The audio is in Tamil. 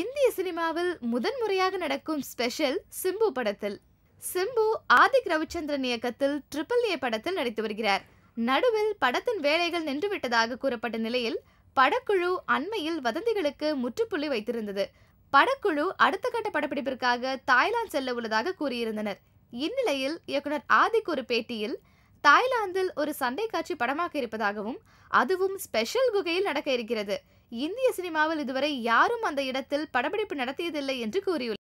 இந்திய சினிமாவில் முதன்முறையாக நடக்கும் ஸ்பெஷல் சிம்பு படத்தில் சிம்பு ஆதிக் ரவிச்சந்திரன் இயக்கத்தில் ட்ரிபிள் ஏ படத்தில் நடித்து வருகிறார் நடுவில் படத்தின் வேலைகள் நின்றுவிட்டதாக கூறப்பட்ட நிலையில் படக்குழு அண்மையில் வதந்திகளுக்கு முற்றுப்புள்ளி வைத்திருந்தது படக்குழு அடுத்த கட்ட படப்பிடிப்பிற்காக தாய்லாந்து செல்ல உள்ளதாக கூறியிருந்தனர் இந்நிலையில் இயக்குனர் ஆதிக் ஒரு பேட்டியில் தாய்லாந்தில் ஒரு சண்டை காட்சி படமாக இருப்பதாகவும் அதுவும் ஸ்பெஷல் குகையில் நடக்க இருக்கிறது இந்திய சினிமாவில் இதுவரை யாரும் அந்த இடத்தில் படப்பிடிப்பு நடத்தியதில்லை என்று கூறியுள்ளார்